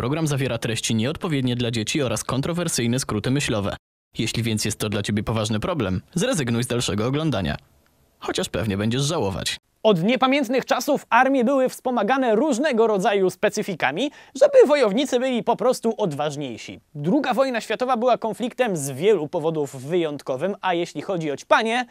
Program zawiera treści nieodpowiednie dla dzieci oraz kontrowersyjne skróty myślowe. Jeśli więc jest to dla Ciebie poważny problem, zrezygnuj z dalszego oglądania. Chociaż pewnie będziesz żałować. Od niepamiętnych czasów armie były wspomagane różnego rodzaju specyfikami, żeby wojownicy byli po prostu odważniejsi. Druga wojna światowa była konfliktem z wielu powodów wyjątkowym, a jeśli chodzi o ćpanie,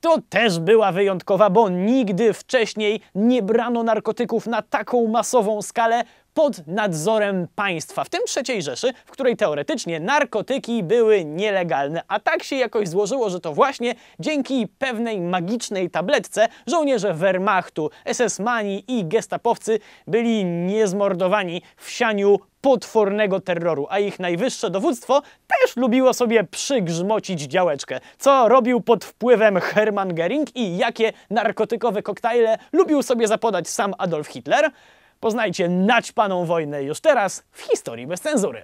to też była wyjątkowa, bo nigdy wcześniej nie brano narkotyków na taką masową skalę pod nadzorem państwa, w tym III Rzeszy, w której teoretycznie narkotyki były nielegalne, a tak się jakoś złożyło, że to właśnie dzięki pewnej magicznej tabletce żołnierze Wehrmachtu, SS-mani i gestapowcy byli niezmordowani w sianiu potwornego terroru, a ich najwyższe dowództwo też lubiło sobie przygrzmocić działeczkę, co robił pod wpływem Hermann Gering i jakie narkotykowe koktajle lubił sobie zapodać sam Adolf Hitler, Poznajcie naćpaną wojnę już teraz w historii bez cenzury.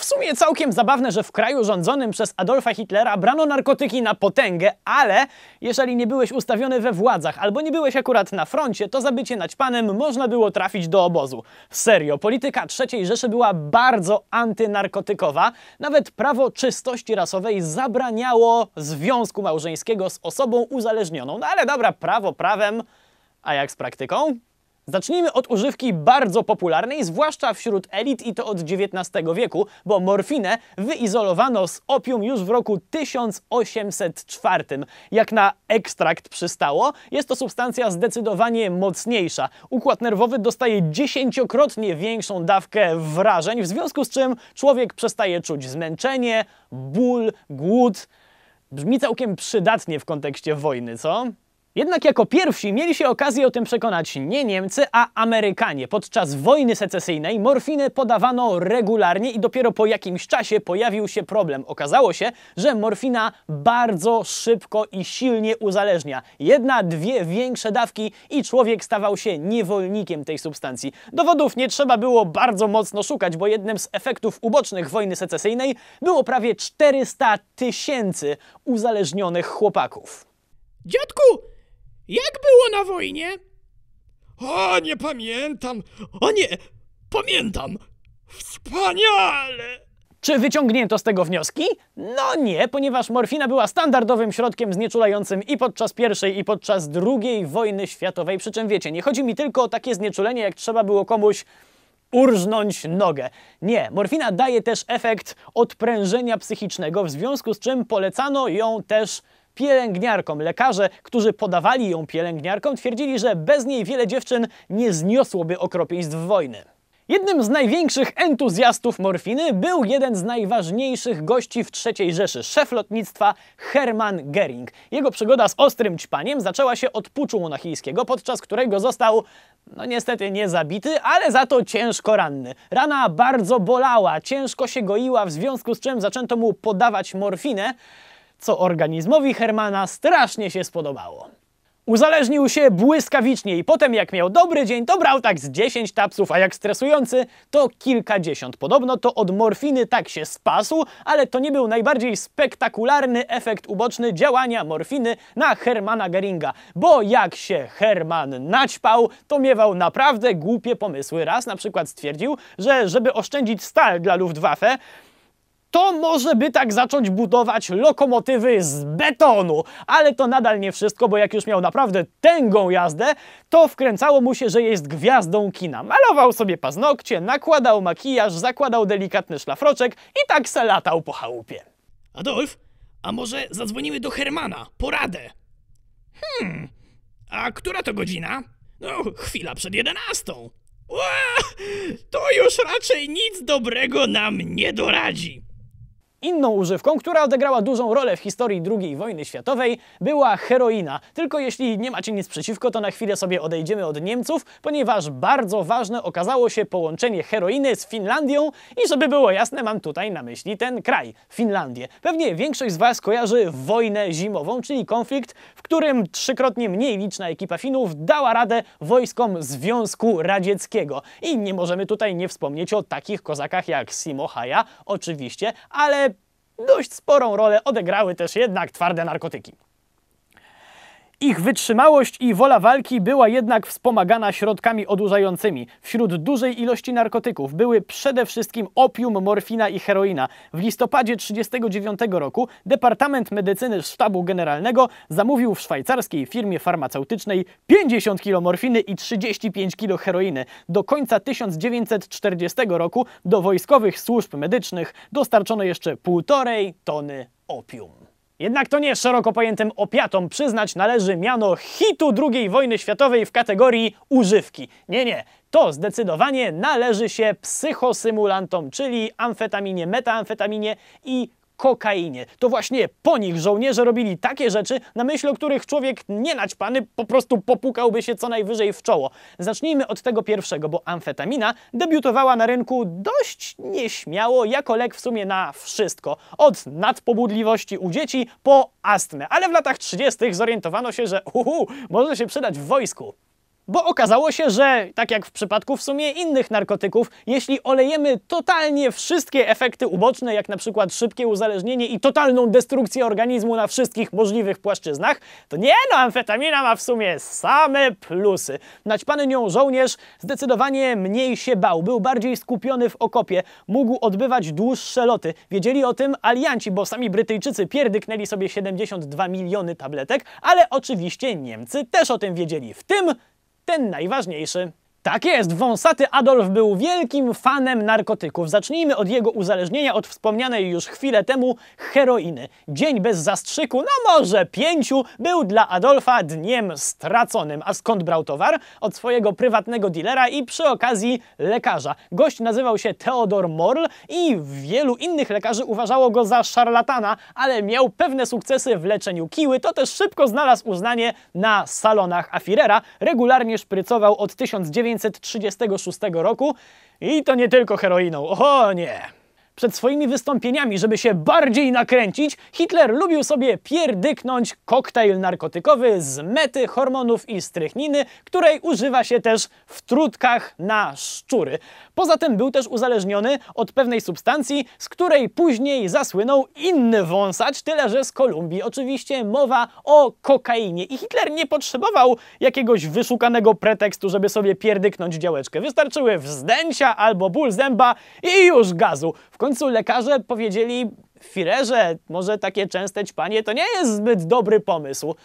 w sumie całkiem zabawne, że w kraju rządzonym przez Adolfa Hitlera brano narkotyki na potęgę, ale jeżeli nie byłeś ustawiony we władzach albo nie byłeś akurat na froncie, to za bycie naćpanem można było trafić do obozu. Serio, polityka III Rzeszy była bardzo antynarkotykowa. Nawet prawo czystości rasowej zabraniało związku małżeńskiego z osobą uzależnioną. No ale dobra, prawo prawem, a jak z praktyką? Zacznijmy od używki bardzo popularnej, zwłaszcza wśród elit i to od XIX wieku, bo morfinę wyizolowano z opium już w roku 1804. Jak na ekstrakt przystało, jest to substancja zdecydowanie mocniejsza. Układ nerwowy dostaje dziesięciokrotnie większą dawkę wrażeń, w związku z czym człowiek przestaje czuć zmęczenie, ból, głód. Brzmi całkiem przydatnie w kontekście wojny, co? Jednak jako pierwsi mieli się okazję o tym przekonać nie Niemcy, a Amerykanie. Podczas wojny secesyjnej morfinę podawano regularnie i dopiero po jakimś czasie pojawił się problem. Okazało się, że morfina bardzo szybko i silnie uzależnia. Jedna, dwie większe dawki i człowiek stawał się niewolnikiem tej substancji. Dowodów nie trzeba było bardzo mocno szukać, bo jednym z efektów ubocznych wojny secesyjnej było prawie 400 tysięcy uzależnionych chłopaków. Dziadku! Jak było na wojnie? O, nie pamiętam. O nie, pamiętam. Wspaniale! Czy wyciągnięto z tego wnioski? No nie, ponieważ morfina była standardowym środkiem znieczulającym i podczas pierwszej, i podczas drugiej wojny światowej. Przy czym wiecie, nie chodzi mi tylko o takie znieczulenie, jak trzeba było komuś urżnąć nogę. Nie, morfina daje też efekt odprężenia psychicznego, w związku z czym polecano ją też pielęgniarkom. Lekarze, którzy podawali ją pielęgniarkom, twierdzili, że bez niej wiele dziewczyn nie zniosłoby okropieństw wojny. Jednym z największych entuzjastów morfiny był jeden z najważniejszych gości w III Rzeszy, szef lotnictwa Hermann Gering. Jego przygoda z ostrym ćpaniem zaczęła się od puczu monachijskiego, podczas którego został, no niestety nie zabity, ale za to ciężko ranny. Rana bardzo bolała, ciężko się goiła, w związku z czym zaczęto mu podawać morfinę, co organizmowi Hermana strasznie się spodobało. Uzależnił się błyskawicznie i potem jak miał dobry dzień, to brał tak z 10 tapsów, a jak stresujący, to kilkadziesiąt. Podobno to od morfiny tak się spasł, ale to nie był najbardziej spektakularny efekt uboczny działania morfiny na Hermana Geringa, bo jak się Herman naćpał, to miewał naprawdę głupie pomysły. Raz na przykład stwierdził, że żeby oszczędzić stal dla Luftwaffe, to może by tak zacząć budować lokomotywy z betonu. Ale to nadal nie wszystko, bo jak już miał naprawdę tęgą jazdę, to wkręcało mu się, że jest gwiazdą kina. Malował sobie paznokcie, nakładał makijaż, zakładał delikatny szlafroczek i tak se latał po chałupie. Adolf, a może zadzwonimy do Hermana, poradę? Hmm, a która to godzina? No, chwila przed jedenastą. to już raczej nic dobrego nam nie doradzi. Inną używką, która odegrała dużą rolę w historii II wojny światowej, była heroina. Tylko jeśli nie macie nic przeciwko, to na chwilę sobie odejdziemy od Niemców, ponieważ bardzo ważne okazało się połączenie heroiny z Finlandią i żeby było jasne, mam tutaj na myśli ten kraj, Finlandię. Pewnie większość z Was kojarzy wojnę zimową, czyli konflikt, w którym trzykrotnie mniej liczna ekipa Finów dała radę wojskom Związku Radzieckiego. I nie możemy tutaj nie wspomnieć o takich kozakach jak Simo Haya, oczywiście, ale Dość sporą rolę odegrały też jednak twarde narkotyki. Ich wytrzymałość i wola walki była jednak wspomagana środkami odurzającymi. Wśród dużej ilości narkotyków były przede wszystkim opium, morfina i heroina. W listopadzie 1939 roku Departament Medycyny Sztabu Generalnego zamówił w szwajcarskiej firmie farmaceutycznej 50 kg morfiny i 35 kg heroiny. Do końca 1940 roku do wojskowych służb medycznych dostarczono jeszcze półtorej tony opium. Jednak to nie szeroko pojętym opiatom przyznać należy miano hitu II wojny światowej w kategorii używki. Nie, nie, to zdecydowanie należy się psychosymulantom, czyli amfetaminie, metaamfetaminie i kokainie. To właśnie po nich żołnierze robili takie rzeczy, na myśl o których człowiek nienaćpany po prostu popukałby się co najwyżej w czoło. Zacznijmy od tego pierwszego, bo amfetamina debiutowała na rynku dość nieśmiało, jako lek w sumie na wszystko. Od nadpobudliwości u dzieci po astmę. Ale w latach 30. zorientowano się, że uhu, może się przydać w wojsku. Bo okazało się, że tak jak w przypadku w sumie innych narkotyków, jeśli olejemy totalnie wszystkie efekty uboczne, jak na przykład szybkie uzależnienie i totalną destrukcję organizmu na wszystkich możliwych płaszczyznach, to nie no, amfetamina ma w sumie same plusy. Naćpany nią żołnierz zdecydowanie mniej się bał, był bardziej skupiony w okopie, mógł odbywać dłuższe loty. Wiedzieli o tym alianci, bo sami Brytyjczycy pierdyknęli sobie 72 miliony tabletek, ale oczywiście Niemcy też o tym wiedzieli, w tym ten najważniejszy. Tak jest, wąsaty Adolf był wielkim fanem narkotyków. Zacznijmy od jego uzależnienia od wspomnianej już chwilę temu heroiny. Dzień bez zastrzyku, no może pięciu, był dla Adolfa dniem straconym. A skąd brał towar? Od swojego prywatnego dilera i przy okazji lekarza. Gość nazywał się Theodor Morl i wielu innych lekarzy uważało go za szarlatana, ale miał pewne sukcesy w leczeniu kiły, to też szybko znalazł uznanie na salonach Afirera. Regularnie szprycował od 1900 1936 roku i to nie tylko heroiną. O nie! przed swoimi wystąpieniami, żeby się bardziej nakręcić, Hitler lubił sobie pierdyknąć koktajl narkotykowy z mety, hormonów i strychniny, której używa się też w trutkach na szczury. Poza tym był też uzależniony od pewnej substancji, z której później zasłynął inny wąsacz, tyle że z Kolumbii. Oczywiście mowa o kokainie. I Hitler nie potrzebował jakiegoś wyszukanego pretekstu, żeby sobie pierdyknąć działeczkę. Wystarczyły wzdęcia albo ból zęba i już gazu. W końcu lekarze powiedzieli, Firerze, może takie częste ćpanie to nie jest zbyt dobry pomysł.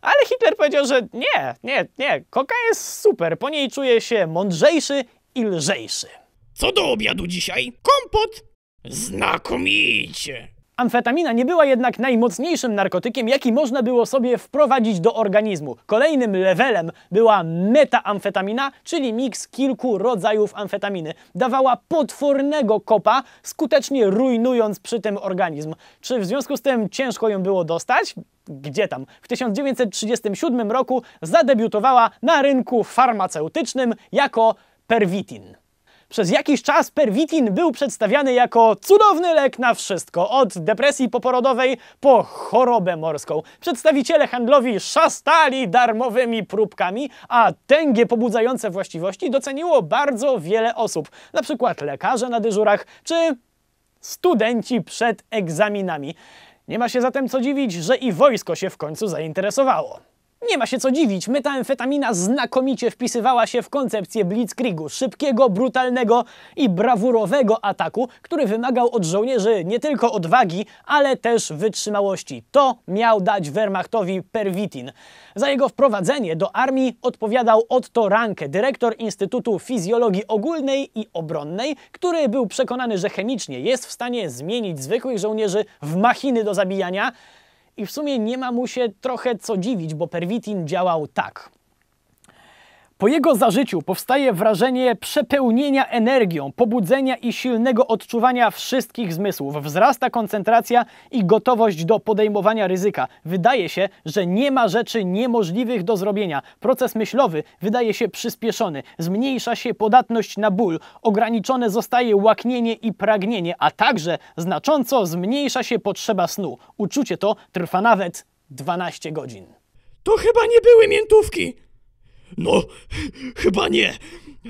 Ale Hitler powiedział, że nie, nie, nie, koka jest super, po niej czuje się mądrzejszy i lżejszy. Co do obiadu dzisiaj? Kompot! Znakomicie! Amfetamina nie była jednak najmocniejszym narkotykiem, jaki można było sobie wprowadzić do organizmu. Kolejnym levelem była metaamfetamina, czyli miks kilku rodzajów amfetaminy. Dawała potwornego kopa, skutecznie rujnując przy tym organizm. Czy w związku z tym ciężko ją było dostać? Gdzie tam? W 1937 roku zadebiutowała na rynku farmaceutycznym jako Pervitin. Przez jakiś czas perwitin był przedstawiany jako cudowny lek na wszystko, od depresji poporodowej po chorobę morską. Przedstawiciele handlowi szastali darmowymi próbkami, a tęgie pobudzające właściwości doceniło bardzo wiele osób, na przykład lekarze na dyżurach czy studenci przed egzaminami. Nie ma się zatem co dziwić, że i wojsko się w końcu zainteresowało. Nie ma się co dziwić, metamfetamina znakomicie wpisywała się w koncepcję blitzkriegu, szybkiego, brutalnego i brawurowego ataku, który wymagał od żołnierzy nie tylko odwagi, ale też wytrzymałości. To miał dać Wehrmachtowi Perwitin. Za jego wprowadzenie do armii odpowiadał Otto Ranke, dyrektor Instytutu Fizjologii Ogólnej i Obronnej, który był przekonany, że chemicznie jest w stanie zmienić zwykłych żołnierzy w machiny do zabijania, i w sumie nie ma mu się trochę co dziwić, bo perwitin działał tak. Po jego zażyciu powstaje wrażenie przepełnienia energią, pobudzenia i silnego odczuwania wszystkich zmysłów. Wzrasta koncentracja i gotowość do podejmowania ryzyka. Wydaje się, że nie ma rzeczy niemożliwych do zrobienia. Proces myślowy wydaje się przyspieszony, zmniejsza się podatność na ból, ograniczone zostaje łaknienie i pragnienie, a także znacząco zmniejsza się potrzeba snu. Uczucie to trwa nawet 12 godzin. To chyba nie były miętówki! No, chyba nie.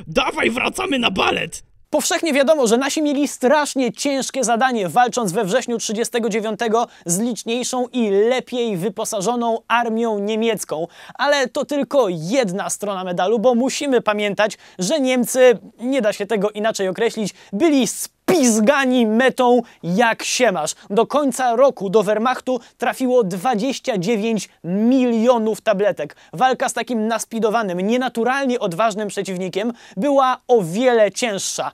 Dawaj, wracamy na balet! Powszechnie wiadomo, że nasi mieli strasznie ciężkie zadanie, walcząc we wrześniu 1939 z liczniejszą i lepiej wyposażoną armią niemiecką. Ale to tylko jedna strona medalu, bo musimy pamiętać, że Niemcy, nie da się tego inaczej określić, byli pizgani metą jak się masz. Do końca roku do Wehrmachtu trafiło 29 milionów tabletek. Walka z takim naspidowanym, nienaturalnie odważnym przeciwnikiem była o wiele cięższa.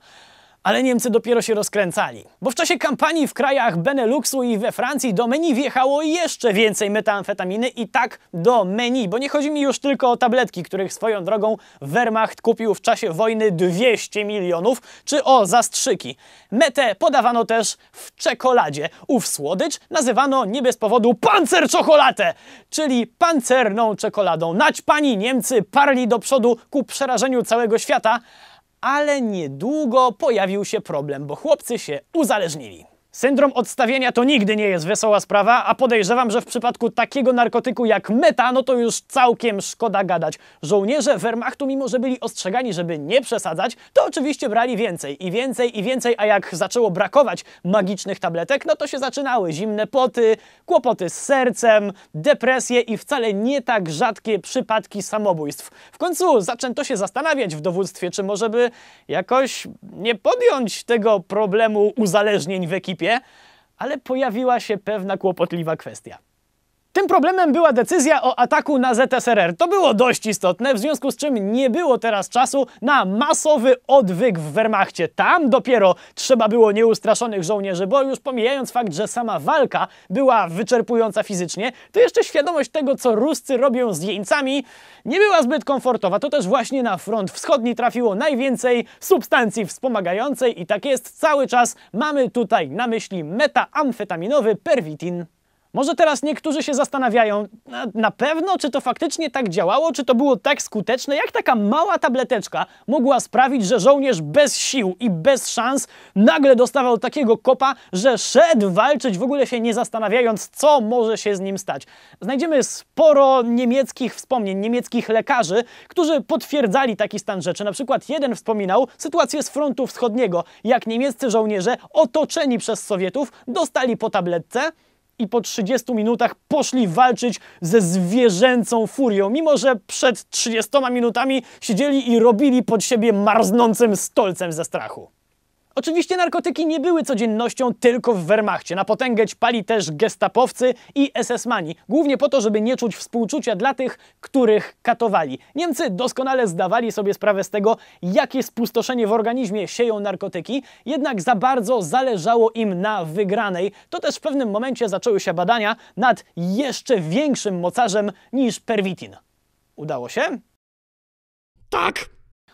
Ale Niemcy dopiero się rozkręcali. Bo w czasie kampanii w krajach Beneluxu i we Francji do menu wjechało jeszcze więcej metamfetaminy i tak do menu, bo nie chodzi mi już tylko o tabletki, których swoją drogą Wehrmacht kupił w czasie wojny 200 milionów, czy o zastrzyki. Metę podawano też w czekoladzie. Ów słodycz nazywano nie bez powodu czekoladę", czyli pancerną czekoladą. Nać pani, Niemcy parli do przodu ku przerażeniu całego świata, ale niedługo pojawił się problem, bo chłopcy się uzależnili. Syndrom odstawienia to nigdy nie jest wesoła sprawa, a podejrzewam, że w przypadku takiego narkotyku jak meta, no to już całkiem szkoda gadać. Żołnierze Wehrmachtu, mimo że byli ostrzegani, żeby nie przesadzać, to oczywiście brali więcej i więcej i więcej, a jak zaczęło brakować magicznych tabletek, no to się zaczynały zimne poty, kłopoty z sercem, depresje i wcale nie tak rzadkie przypadki samobójstw. W końcu zaczęto się zastanawiać w dowództwie, czy może by jakoś nie podjąć tego problemu uzależnień w ekipie ale pojawiła się pewna kłopotliwa kwestia. Tym problemem była decyzja o ataku na ZSRR. To było dość istotne, w związku z czym nie było teraz czasu na masowy odwyk w Wehrmachcie. Tam dopiero trzeba było nieustraszonych żołnierzy, bo już pomijając fakt, że sama walka była wyczerpująca fizycznie, to jeszcze świadomość tego, co Ruscy robią z jeńcami, nie była zbyt komfortowa. To też właśnie na front wschodni trafiło najwięcej substancji wspomagającej i tak jest cały czas. Mamy tutaj na myśli metaamfetaminowy perwitin. Może teraz niektórzy się zastanawiają, na, pewno, czy to faktycznie tak działało, czy to było tak skuteczne, jak taka mała tableteczka mogła sprawić, że żołnierz bez sił i bez szans nagle dostawał takiego kopa, że szedł walczyć, w ogóle się nie zastanawiając, co może się z nim stać. Znajdziemy sporo niemieckich wspomnień, niemieckich lekarzy, którzy potwierdzali taki stan rzeczy. Na przykład jeden wspominał sytuację z frontu wschodniego, jak niemieccy żołnierze otoczeni przez Sowietów dostali po tabletce, i po 30 minutach poszli walczyć ze zwierzęcą furią, mimo że przed 30 minutami siedzieli i robili pod siebie marznącym stolcem ze strachu. Oczywiście narkotyki nie były codziennością tylko w Wehrmachcie. Na potęgę pali też gestapowcy i SS-mani, głównie po to, żeby nie czuć współczucia dla tych, których katowali. Niemcy doskonale zdawali sobie sprawę z tego, jakie spustoszenie w organizmie sieją narkotyki, jednak za bardzo zależało im na wygranej. To też w pewnym momencie zaczęły się badania nad jeszcze większym mocarzem niż perwitin. Udało się? Tak!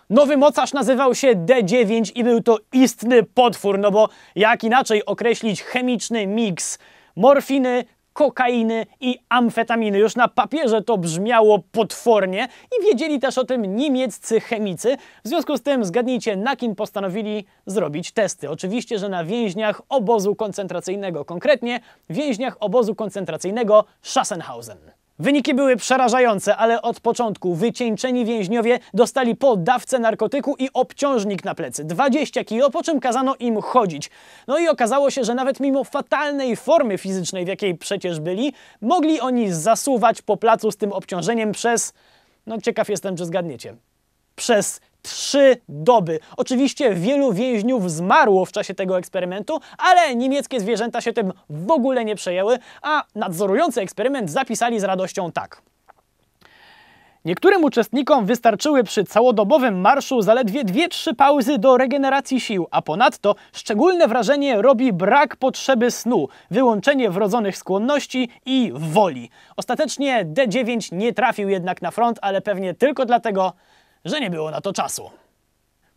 Nowy mocarz nazywał się D9 i był to istny potwór, no bo jak inaczej określić chemiczny miks morfiny, kokainy i amfetaminy. Już na papierze to brzmiało potwornie i wiedzieli też o tym niemieccy chemicy. W związku z tym zgadnijcie, na kim postanowili zrobić testy. Oczywiście, że na więźniach obozu koncentracyjnego, konkretnie więźniach obozu koncentracyjnego Schassenhausen. Wyniki były przerażające, ale od początku wycieńczeni więźniowie dostali po dawce narkotyku i obciążnik na plecy, 20 kilo, po czym kazano im chodzić. No i okazało się, że nawet mimo fatalnej formy fizycznej, w jakiej przecież byli, mogli oni zasuwać po placu z tym obciążeniem przez... no ciekaw jestem, czy zgadniecie. Przez trzy doby. Oczywiście wielu więźniów zmarło w czasie tego eksperymentu, ale niemieckie zwierzęta się tym w ogóle nie przejęły, a nadzorujący eksperyment zapisali z radością tak. Niektórym uczestnikom wystarczyły przy całodobowym marszu zaledwie 2-3 pauzy do regeneracji sił, a ponadto szczególne wrażenie robi brak potrzeby snu, wyłączenie wrodzonych skłonności i woli. Ostatecznie D9 nie trafił jednak na front, ale pewnie tylko dlatego, że nie było na to czasu.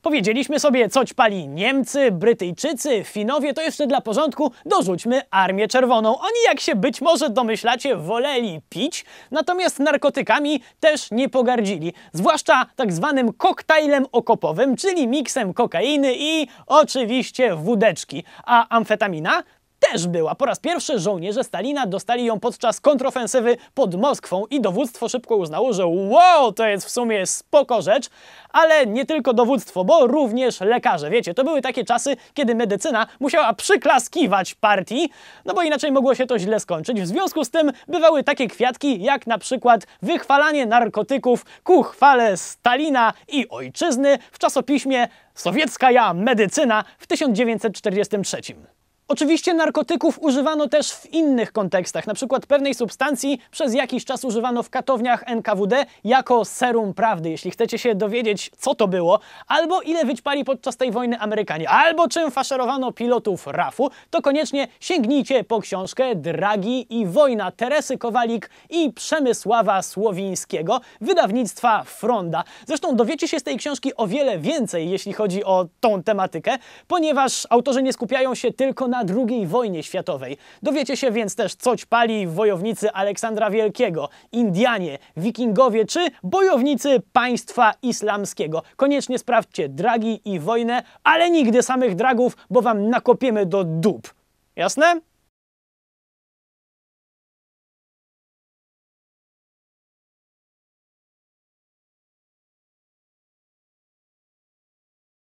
Powiedzieliśmy sobie, co pali Niemcy, Brytyjczycy, Finowie, to jeszcze dla porządku dorzućmy Armię Czerwoną. Oni, jak się być może domyślacie, woleli pić, natomiast narkotykami też nie pogardzili. Zwłaszcza tak zwanym koktajlem okopowym, czyli miksem kokainy i oczywiście wódeczki. A amfetamina? też była. Po raz pierwszy żołnierze Stalina dostali ją podczas kontrofensywy pod Moskwą i dowództwo szybko uznało, że wow, to jest w sumie spoko rzecz, ale nie tylko dowództwo, bo również lekarze. Wiecie, to były takie czasy, kiedy medycyna musiała przyklaskiwać partii, no bo inaczej mogło się to źle skończyć. W związku z tym bywały takie kwiatki, jak na przykład wychwalanie narkotyków ku chwale Stalina i ojczyzny w czasopiśmie Sowiecka ja medycyna w 1943. Oczywiście narkotyków używano też w innych kontekstach, na przykład pewnej substancji przez jakiś czas używano w katowniach NKWD jako serum prawdy, jeśli chcecie się dowiedzieć, co to było, albo ile wyćpali podczas tej wojny Amerykanie, albo czym faszerowano pilotów RAF-u, to koniecznie sięgnijcie po książkę Dragi i Wojna Teresy Kowalik i Przemysława Słowińskiego, wydawnictwa Fronda. Zresztą dowiecie się z tej książki o wiele więcej, jeśli chodzi o tą tematykę, ponieważ autorzy nie skupiają się tylko na na II wojnie światowej. Dowiecie się więc też, co pali wojownicy Aleksandra Wielkiego, Indianie, wikingowie czy bojownicy państwa islamskiego. Koniecznie sprawdźcie dragi i wojnę, ale nigdy samych dragów, bo wam nakopiemy do dup. Jasne?